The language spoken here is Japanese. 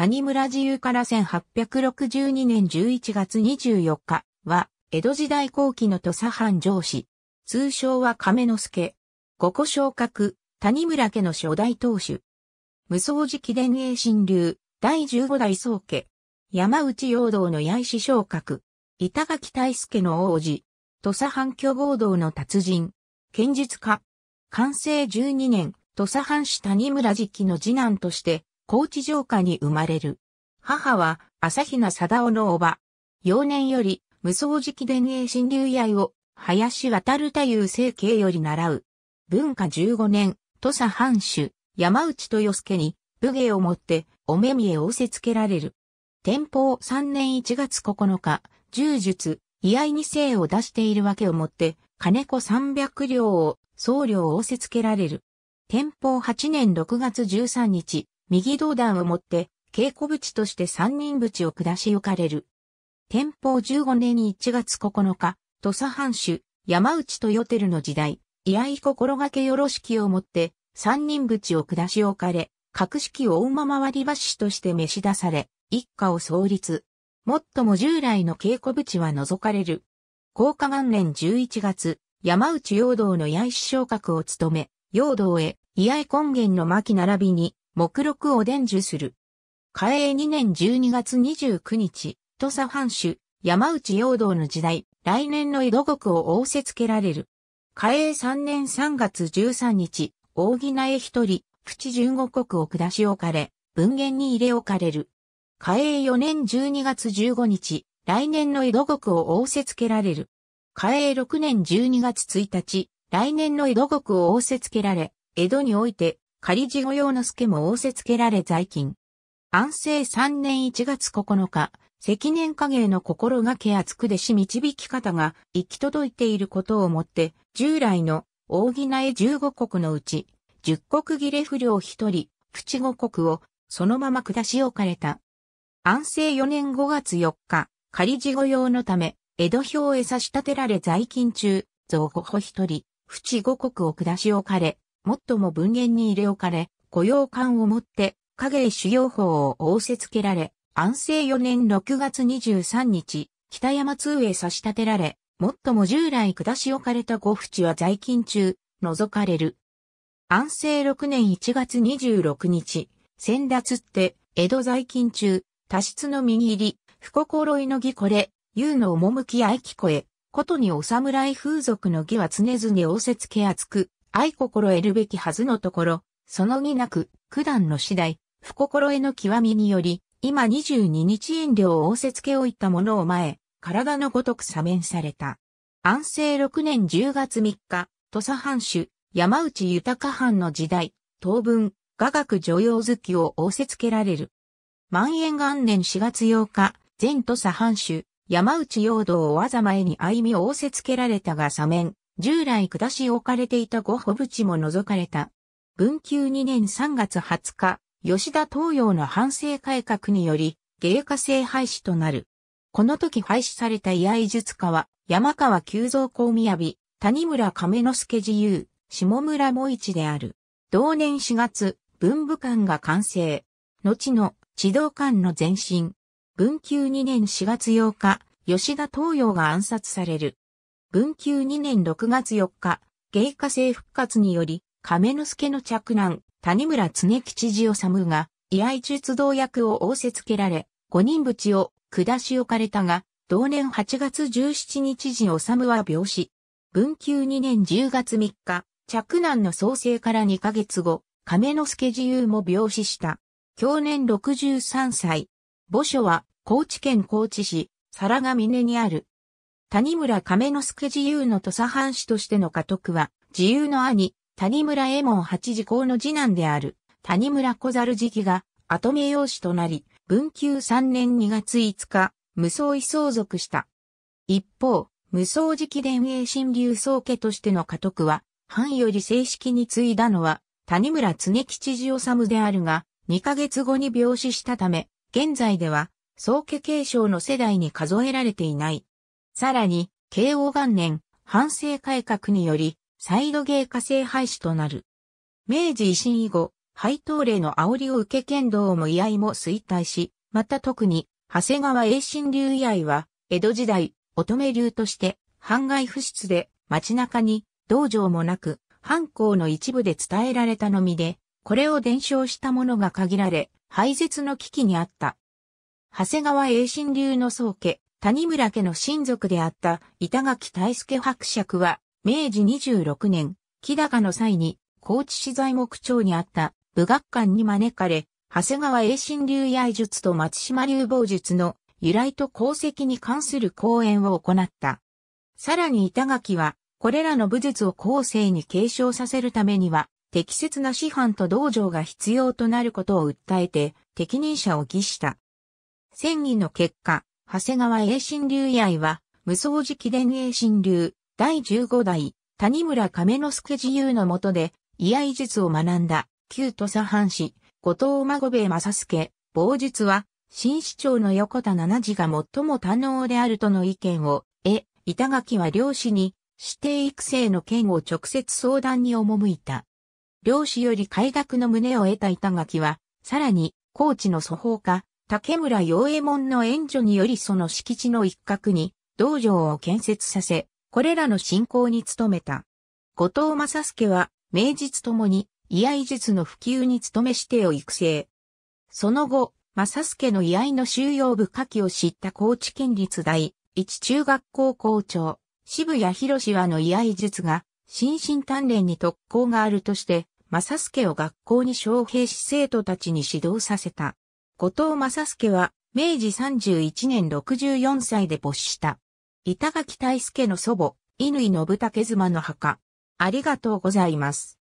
谷村自由から1862年11月24日は、江戸時代後期の土佐藩上司、通称は亀之助。五個昇格、谷村家の初代当主。無双寺記伝英新流、第15代宗家。山内陽道の八重昇格。板垣大助の王子。土佐藩巨合道の達人。剣術家。完成12年、土佐藩士谷村時期の次男として、高知城下に生まれる。母は、朝比奈貞夫の叔母。幼年より、無双直伝影新流合を、林渡る太夫生計より習う。文化15年、土佐藩主、山内豊助に、武芸をもって、お目見え仰せつけられる。天保3年1月9日、柔術、居合に生を出しているわけをもって、金子300両を、僧侶を仰せつけられる。天保8年6月13日、右道断をもって、稽古淵として三人淵を下し置かれる。天保十五年に1月9日、土佐藩主、山内とヨテルの時代、居合心がけよろしきをもって、三人淵を下し置かれ、格式を大間回り橋として召し出され、一家を創立。もっとも従来の稽古淵は除かれる。高下元年11月、山内陽道の八石昇格を務め、陽道へ、居合根源の巻並びに、目録を伝授する。嘉永2年12月29日、土佐藩主、山内陽道の時代、来年の江戸国を仰せつけられる。嘉永3年3月13日、大木苗一人、口十五国を下し置かれ、文言に入れ置かれる。嘉永4年12月15日、来年の江戸国を仰せつけられる。嘉永6年12月1日、来年の江戸国を仰せつけられ、江戸において、仮事後用の助も仰せつけられ在勤。安政3年1月9日、積年下芸の心がけ厚くでし導き方が行き届いていることをもって、従来の大木苗15国のうち、10国切れ不良1人、プチ5国をそのまま下し置かれた。安政4年5月4日、仮事後用のため、江戸表へ差し立てられ在勤中、造語歩一人、淵五国を下し置かれ、もっとも文言に入れ置かれ、雇用感を持って、影井主要法を仰せつけられ、安政4年6月23日、北山通へ差し立てられ、もっとも従来下し置かれた五淵は在勤中、除かれる。安政6年1月26日、先達って、江戸在勤中、多室の右入り、不心の儀これ、優の趣合聞こえ、ことにお侍風俗の儀は常々仰せつけ厚く、愛心得るべきはずのところ、その儀なく、九段の次第、不心得の極みにより、今22日遠慮を仰せつけおいたものを前、体のごとく左面された。安政6年10月3日、土佐藩主、山内豊藩の時代、当分、雅楽女用好きを仰せつけられる。万円元年4月8日、前土佐藩主、山内陽道をわざまえに歩み仰せつけられたが左面、従来下し置かれていた五歩淵も除かれた。文久2年3月20日、吉田東洋の反省改革により、芸家制廃止となる。この時廃止された居合術家は、山川久蔵公雅、谷村亀之助自由、下村茂一である。同年4月、文武館が完成。後の地道館の前身。文久2年4月8日、吉田東洋が暗殺される。文久2年6月4日、芸家政復活により、亀之助の着男、谷村常吉治治が、居合術道役を仰せつけられ、五人淵を下し置かれたが、同年8月17日治治は病死。文久2年10月3日、着男の創生から2ヶ月後、亀之助自由も病死した。去年63歳。墓所は、高知県高知市、皿が峰にある、谷村亀之助自由の土佐藩士としての家督は、自由の兄、谷村衛門八次公の次男である、谷村小猿時期が、後目養子となり、文久3年2月5日、無双遺相続した。一方、無双時期伝営新流宗家としての家督は、藩より正式に継いだのは、谷村常吉治治であるが、2ヶ月後に病死したため、現在では、宗家継承の世代に数えられていない。さらに、慶応元年、反省改革により、サイドゲー化成廃止となる。明治維新以後、配当令の煽りを受け剣道も居合も衰退し、また特に、長谷川栄新流居合は、江戸時代、乙女流として、半外不出で、街中に、道場もなく、藩校の一部で伝えられたのみで、これを伝承したものが限られ、廃絶の危機にあった。長谷川栄新流の宗家、谷村家の親族であった板垣大助伯爵は、明治26年、木高の際に、高知資材木町にあった武学館に招かれ、長谷川栄新流 a 術と松島流棒術の由来と功績に関する講演を行った。さらに板垣は、これらの武術を後世に継承させるためには、適切な師範と道場が必要となることを訴えて、適任者を議した。戦議の結果、長谷川栄新流以来は、無双寺記伝栄新流、第15代、谷村亀之助自由の下で、居合術を学んだ、旧土佐藩士、後藤孫兵衛正助、傍術は、新市長の横田七次が最も堪能であるとの意見を、え、板垣は漁師に、指定育成の件を直接相談に赴いた。漁師より改学の旨を得た板垣は、さらに、高知の祖法家、竹村陽右衛門の援助によりその敷地の一角に道場を建設させ、これらの信仰に努めた。後藤正助は、名実ともに、居合術の普及に努め指定を育成。その後、正助の居合の収容部下記を知った高知県立大、一中学校校長、渋谷博士はの居合術が、心身鍛錬に特攻があるとして、正助を学校に招聘し生徒たちに指導させた。後藤正助は、明治31年64歳で没した。板垣大助の祖母、乾信武妻の墓。ありがとうございます。